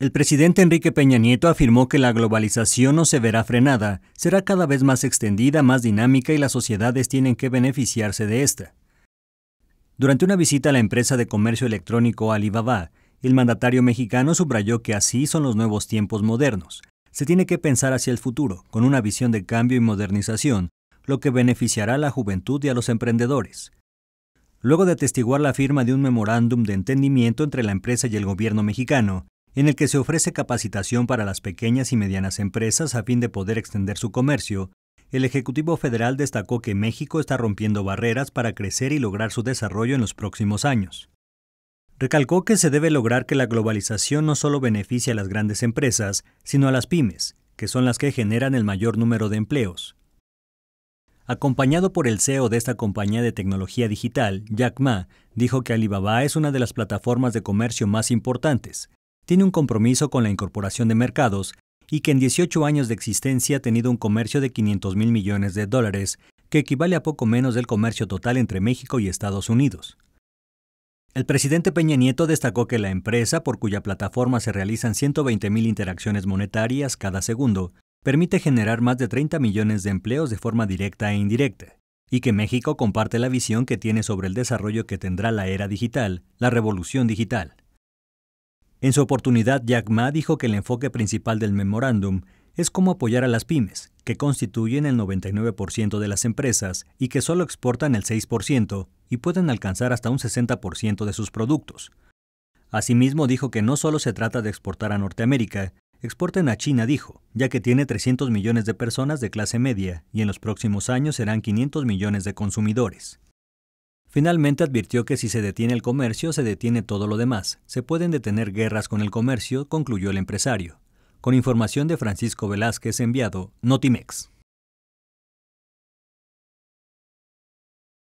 El presidente Enrique Peña Nieto afirmó que la globalización no se verá frenada, será cada vez más extendida, más dinámica y las sociedades tienen que beneficiarse de esta. Durante una visita a la empresa de comercio electrónico Alibaba, el mandatario mexicano subrayó que así son los nuevos tiempos modernos. Se tiene que pensar hacia el futuro, con una visión de cambio y modernización, lo que beneficiará a la juventud y a los emprendedores. Luego de atestiguar la firma de un memorándum de entendimiento entre la empresa y el gobierno mexicano, en el que se ofrece capacitación para las pequeñas y medianas empresas a fin de poder extender su comercio, el Ejecutivo Federal destacó que México está rompiendo barreras para crecer y lograr su desarrollo en los próximos años. Recalcó que se debe lograr que la globalización no solo beneficie a las grandes empresas, sino a las pymes, que son las que generan el mayor número de empleos. Acompañado por el CEO de esta compañía de tecnología digital, Jack Ma, dijo que Alibaba es una de las plataformas de comercio más importantes, tiene un compromiso con la incorporación de mercados y que en 18 años de existencia ha tenido un comercio de 500 mil millones de dólares, que equivale a poco menos del comercio total entre México y Estados Unidos. El presidente Peña Nieto destacó que la empresa, por cuya plataforma se realizan 120.000 interacciones monetarias cada segundo, permite generar más de 30 millones de empleos de forma directa e indirecta, y que México comparte la visión que tiene sobre el desarrollo que tendrá la era digital, la revolución digital. En su oportunidad, Jack Ma dijo que el enfoque principal del memorándum es cómo apoyar a las pymes, que constituyen el 99% de las empresas y que solo exportan el 6% y pueden alcanzar hasta un 60% de sus productos. Asimismo, dijo que no solo se trata de exportar a Norteamérica, exporten a China, dijo, ya que tiene 300 millones de personas de clase media y en los próximos años serán 500 millones de consumidores. Finalmente advirtió que si se detiene el comercio, se detiene todo lo demás. Se pueden detener guerras con el comercio, concluyó el empresario. Con información de Francisco Velázquez enviado, Notimex.